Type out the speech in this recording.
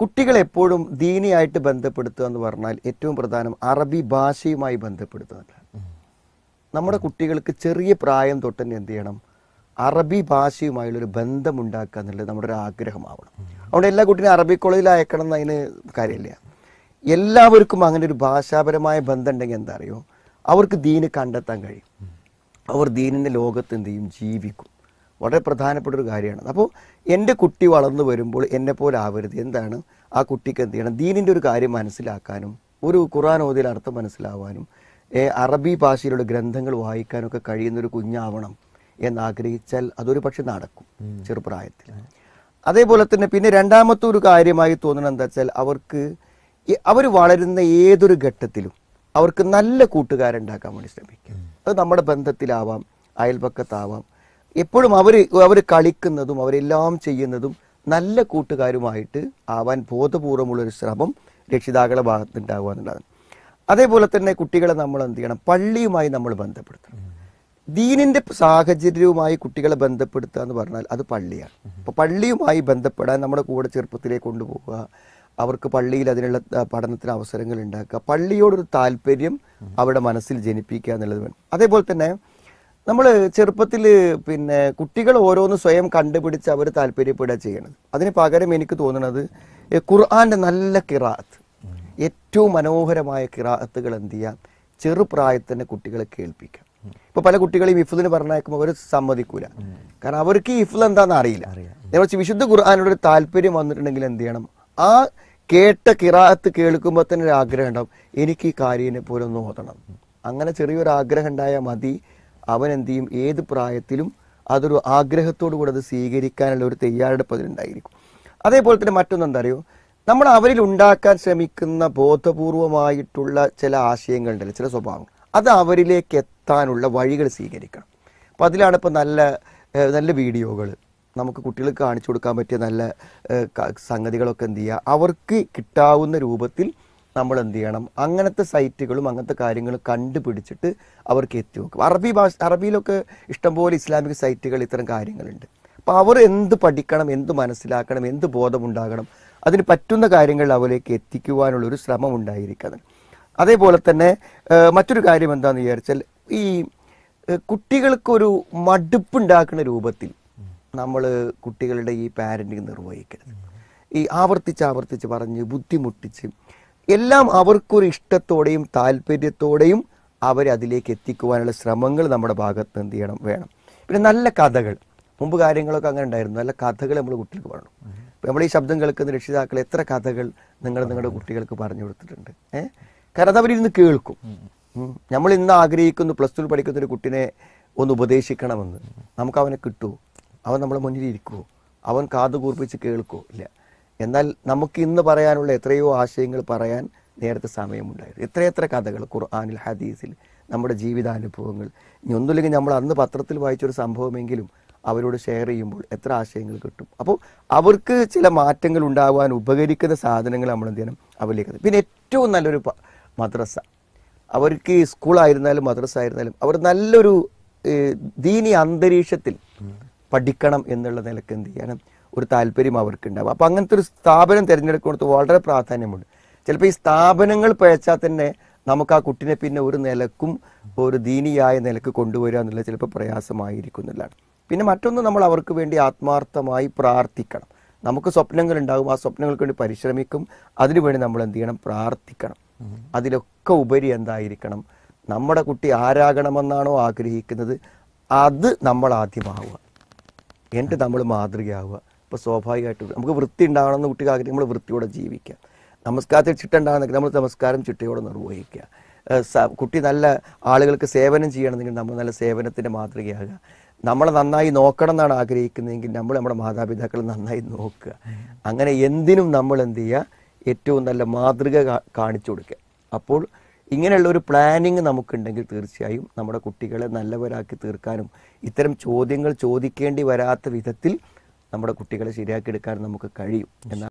കുട്ടികളെപ്പോഴും എപ്പോഴും ദീനിയായിട്ട് ബന്ധപ്പെടുത്തുക എന്ന് പറഞ്ഞാൽ ഏറ്റവും പ്രധാനം അറബി ഭാഷയുമായി ബന്ധപ്പെടുത്തുന്നില്ല നമ്മുടെ കുട്ടികൾക്ക് ചെറിയ പ്രായം തൊട്ട് തന്നെ എന്ത് ചെയ്യണം അറബി ഭാഷയുമായുള്ളൊരു ബന്ധമുണ്ടാക്കുക എന്നുള്ളത് നമ്മുടെ ഒരു ആഗ്രഹമാവണം അതുകൊണ്ട് എല്ലാ കുട്ടിയും അറബി കോളേജിൽ അയക്കണം എന്നതിന് കാര്യമില്ല എല്ലാവർക്കും അങ്ങനെ ഒരു ഭാഷാപരമായ ബന്ധം ഉണ്ടെങ്കിൽ എന്താ അറിയോ അവർക്ക് ദീന് കണ്ടെത്താൻ കഴിയും അവർ ദീനിൻ്റെ ലോകത്ത് എന്ത് ചെയ്യും ജീവിക്കും വളരെ പ്രധാനപ്പെട്ട ഒരു കാര്യമാണ് അപ്പോൾ എൻ്റെ കുട്ടി വളർന്നു വരുമ്പോൾ എന്നെപ്പോലെ ആവരുത് എന്താണ് ആ കുട്ടിക്ക് എന്ത് ചെയ്യണം ദീനിൻ്റെ ഒരു കാര്യം മനസ്സിലാക്കാനും ഒരു ഖുറാൻ ഓതിയിൽ അർത്ഥം മനസ്സിലാവാനും അറബി ഭാഷയിലുള്ള ഗ്രന്ഥങ്ങൾ വായിക്കാനൊക്കെ കഴിയുന്ന ഒരു കുഞ്ഞാവണം എന്നാഗ്രഹിച്ചാൽ അതൊരു പക്ഷെ നടക്കും ചെറുപ്രായത്തിൽ അതേപോലെ തന്നെ പിന്നെ രണ്ടാമത്തെ ഒരു കാര്യമായി തോന്നുന്നത് എന്താ വെച്ചാൽ അവർക്ക് അവർ വളരുന്ന ഏതൊരു ഘട്ടത്തിലും അവർക്ക് നല്ല കൂട്ടുകാരുണ്ടാക്കാൻ വേണ്ടി ശ്രമിക്കും അത് നമ്മുടെ ബന്ധത്തിലാവാം അയൽപക്കത്താവാം എപ്പോഴും അവർ അവർ കളിക്കുന്നതും അവരെല്ലാം ചെയ്യുന്നതും നല്ല കൂട്ടുകാരുമായിട്ട് ആവാൻ ബോധപൂർവമുള്ളൊരു ശ്രമം രക്ഷിതാക്കളുടെ ഭാഗത്ത് എന്നുള്ളതാണ് അതേപോലെ തന്നെ കുട്ടികളെ നമ്മൾ എന്ത് ചെയ്യണം പള്ളിയുമായി നമ്മൾ ബന്ധപ്പെടുത്തണം ദീനിൻ്റെ സാഹചര്യവുമായി കുട്ടികളെ ബന്ധപ്പെടുത്തുക എന്ന് പറഞ്ഞാൽ അത് പള്ളിയാണ് അപ്പോൾ പള്ളിയുമായി ബന്ധപ്പെടാൻ നമ്മുടെ കൂടെ ചെറുപ്പത്തിലേക്ക് കൊണ്ടുപോകുക അവർക്ക് പള്ളിയിൽ അതിനുള്ള പഠനത്തിന് അവസരങ്ങൾ ഉണ്ടാക്കുക പള്ളിയോടൊരു താല്പര്യം അവരുടെ മനസ്സിൽ ജനിപ്പിക്കുക എന്നുള്ളത് വേണം അതേപോലെ തന്നെ നമ്മൾ ചെറുപ്പത്തിൽ പിന്നെ കുട്ടികൾ ഓരോന്ന് സ്വയം കണ്ടുപിടിച്ച് അവർ താല്പര്യപ്പെടുക ചെയ്യണത് അതിന് പകരം എനിക്ക് തോന്നുന്നത് ഖുർആാൻ്റെ നല്ല കിറാത്ത് ഏറ്റവും മനോഹരമായ കിറാത്തുകൾ എന്ത് ചെയ്യാം ചെറുപ്രായത്തിൽ തന്നെ കുട്ടികളെ കേൾപ്പിക്കാം ഇപ്പൊ പല കുട്ടികളെയും ഇഫുദിന് പറഞ്ഞേക്കുമ്പോൾ അവർ സമ്മതിക്കൂല കാരണം അവർക്ക് ഈ ഇഫുദ് എന്താണെന്ന് അറിയില്ല അതേപോലെ വിശുദ്ധ ഖുർആാനോട് ഒരു താല്പര്യം വന്നിട്ടുണ്ടെങ്കിൽ എന്ത് ചെയ്യണം ആ കേട്ട കിറാത്ത് കേൾക്കുമ്പോൾ തന്നെ ഒരു ആഗ്രഹം ഉണ്ടാവും എനിക്ക് ഈ കാര്യനെ പോലെ ഒന്ന് ഓതണം അങ്ങനെ ചെറിയൊരു ആഗ്രഹം ഉണ്ടായാൽ മതി അവൻ എന്ത് ചെയ്യും ഏത് പ്രായത്തിലും അതൊരു ആഗ്രഹത്തോടു കൂടെ അത് സ്വീകരിക്കാനുള്ള ഒരു തയ്യാറെടുപ്പ് അതിലുണ്ടായിരിക്കും അതേപോലെ തന്നെ എന്താ അറിയോ നമ്മൾ അവരിൽ ഉണ്ടാക്കാൻ ശ്രമിക്കുന്ന ബോധപൂർവമായിട്ടുള്ള ചില ആശയങ്ങളുണ്ടല്ലോ ചില സ്വഭാവങ്ങൾ അത് അവരിലേക്ക് എത്താനുള്ള വഴികൾ സ്വീകരിക്കണം അപ്പം അതിലാണ് ഇപ്പം നല്ല നല്ല വീഡിയോകൾ നമുക്ക് കുട്ടികൾക്ക് കാണിച്ചു കൊടുക്കാൻ പറ്റിയ നല്ല സംഗതികളൊക്കെ എന്ത് ചെയ്യുക അവർക്ക് കിട്ടാവുന്ന രൂപത്തിൽ നമ്മൾ എന്ത് ചെയ്യണം അങ്ങനത്തെ സൈറ്റുകളും അങ്ങനത്തെ കാര്യങ്ങളും കണ്ടുപിടിച്ചിട്ട് അവർക്ക് എത്തി നോക്കും അറബി ഭാഷ അറബിയിലൊക്കെ ഇഷ്ടംപോലെ ഇസ്ലാമിക സൈറ്റുകൾ ഇത്തരം കാര്യങ്ങളുണ്ട് അപ്പോൾ അവർ എന്ത് പഠിക്കണം എന്ത് മനസ്സിലാക്കണം എന്ത് ബോധമുണ്ടാകണം അതിന് പറ്റുന്ന കാര്യങ്ങൾ അവരിലേക്ക് എത്തിക്കുവാനുള്ളൊരു ശ്രമം ഉണ്ടായിരിക്കണം അതേപോലെ തന്നെ മറ്റൊരു കാര്യം എന്താണെന്ന് വിചാരിച്ചാൽ ഈ കുട്ടികൾക്കൊരു മടുപ്പുണ്ടാക്കുന്ന രൂപത്തിൽ നമ്മൾ കുട്ടികളുടെ ഈ പാരൻറ്റിങ് നിർവഹിക്കരുത് ഈ ആവർത്തിച്ച് ആവർത്തിച്ച് പറഞ്ഞ് ബുദ്ധിമുട്ടിച്ച് എല്ലാം അവർക്കൊരു ഇഷ്ടത്തോടെയും താല്പര്യത്തോടെയും അവരതിലേക്ക് അതിലേക്ക് എത്തിക്കുവാനുള്ള ശ്രമങ്ങൾ നമ്മുടെ ഭാഗത്ത് എന്ത് ചെയ്യണം വേണം പിന്നെ നല്ല കഥകൾ മുമ്പ് കാര്യങ്ങളൊക്കെ അങ്ങനെ ഉണ്ടായിരുന്നു നല്ല കഥകൾ നമ്മൾ കുട്ടികൾക്ക് പറഞ്ഞു നമ്മൾ ഈ ശബ്ദം കേൾക്കുന്ന രക്ഷിതാക്കൾ എത്ര കഥകൾ നിങ്ങൾ നിങ്ങളുടെ കുട്ടികൾക്ക് പറഞ്ഞു കൊടുത്തിട്ടുണ്ട് ഏഹ് കാരണം അവരിന്ന് കേൾക്കും നമ്മൾ ഇന്ന് ആഗ്രഹിക്കുന്നു പ്ലസ് ടു പഠിക്കുന്ന ഒരു കുട്ടിനെ ഒന്ന് ഉപദേശിക്കണമെന്ന് നമുക്ക് അവനെ കിട്ടുമോ അവൻ നമ്മളെ മുന്നിൽ ഇരിക്കുമോ അവൻ കാതുകൂർപ്പിച്ച് കേൾക്കുമോ ഇല്ല എന്നാൽ നമുക്ക് ഇന്ന് പറയാനുള്ള എത്രയോ ആശയങ്ങൾ പറയാൻ നേരത്തെ സമയമുണ്ടായിരുന്നു എത്രയെത്ര കഥകൾ ഖുർആാനിൽ ഹദീസിൽ നമ്മുടെ ജീവിതാനുഭവങ്ങൾ ഇനി ഒന്നുമില്ലെങ്കിൽ നമ്മൾ അന്ന് പത്രത്തിൽ വായിച്ചൊരു സംഭവമെങ്കിലും അവരോട് ഷെയർ ചെയ്യുമ്പോൾ എത്ര ആശയങ്ങൾ കിട്ടും അപ്പോൾ അവർക്ക് ചില മാറ്റങ്ങൾ ഉണ്ടാകാൻ ഉപകരിക്കുന്ന സാധനങ്ങൾ നമ്മൾ എന്ത് ചെയ്യണം അവരിലേക്ക് പിന്നെ ഏറ്റവും നല്ലൊരു മദ്രസ അവർക്ക് സ്കൂളായിരുന്നാലും മദ്രസ ആയിരുന്നാലും അവർ നല്ലൊരു ദീനി അന്തരീക്ഷത്തിൽ പഠിക്കണം എന്നുള്ള നിലക്ക് എന്ത് ചെയ്യണം ഒരു താല്പര്യം അവർക്കുണ്ടാകും അപ്പം അങ്ങനത്തെ ഒരു സ്ഥാപനം തിരഞ്ഞെടുക്കുന്നത് വളരെ പ്രാധാന്യമുണ്ട് ചിലപ്പോൾ ഈ സ്ഥാപനങ്ങൾ പേച്ചാൽ തന്നെ നമുക്ക് ആ കുട്ടിനെ പിന്നെ ഒരു നിലക്കും ഒരു ദീനിയായ നിലക്ക് കൊണ്ടുവരിക എന്നുള്ളത് ചിലപ്പോൾ പ്രയാസമായിരിക്കുന്നില്ലാണ് പിന്നെ മറ്റൊന്ന് നമ്മൾ അവർക്ക് വേണ്ടി ആത്മാർത്ഥമായി പ്രാർത്ഥിക്കണം നമുക്ക് സ്വപ്നങ്ങൾ ഉണ്ടാകും ആ സ്വപ്നങ്ങൾക്ക് വേണ്ടി പരിശ്രമിക്കും അതിനുവേണ്ടി നമ്മൾ എന്ത് ചെയ്യണം പ്രാർത്ഥിക്കണം അതിലൊക്കെ ഉപരി എന്തായിരിക്കണം നമ്മുടെ കുട്ടി ആരാകണമെന്നാണോ ആഗ്രഹിക്കുന്നത് അത് നമ്മൾ ആദ്യമാവുക എന്നിട്ട് നമ്മൾ മാതൃകയാവുക അപ്പോൾ സ്വാഭാവികമായിട്ട് നമുക്ക് വൃത്തി ഉണ്ടാകണമെന്ന് കുട്ടികൾ ആഗ്രഹം നമ്മൾ വൃത്തിയോടെ ജീവിക്കുക നമസ്കാരത്തിൽ ചിട്ട ഉണ്ടാകുന്നെങ്കിൽ നമ്മൾ നമസ്കാരം ചിട്ടയോടെ നിർവഹിക്കുക കുട്ടി നല്ല ആളുകൾക്ക് സേവനം ചെയ്യണമെന്നെങ്കിൽ നമ്മൾ നല്ല സേവനത്തിൻ്റെ മാതൃകയാകുക നമ്മളെ നന്നായി നോക്കണം എന്നാണ് ആഗ്രഹിക്കുന്നതെങ്കിൽ നമ്മൾ നമ്മുടെ മാതാപിതാക്കൾ നന്നായി നോക്കുക അങ്ങനെ എന്തിനും നമ്മൾ എന്ത് ചെയ്യുക ഏറ്റവും നല്ല മാതൃക കാണിച്ചു കൊടുക്കുക അപ്പോൾ ഇങ്ങനെയുള്ള ഒരു പ്ലാനിങ് നമുക്കുണ്ടെങ്കിൽ തീർച്ചയായും നമ്മുടെ കുട്ടികളെ നല്ലവരാക്കി തീർക്കാനും ഇത്തരം ചോദ്യങ്ങൾ ചോദിക്കേണ്ടി വരാത്ത വിധത്തിൽ നമ്മുടെ കുട്ടികളെ ശരിയാക്കി എടുക്കാൻ നമുക്ക് കഴിയും എന്നാണ്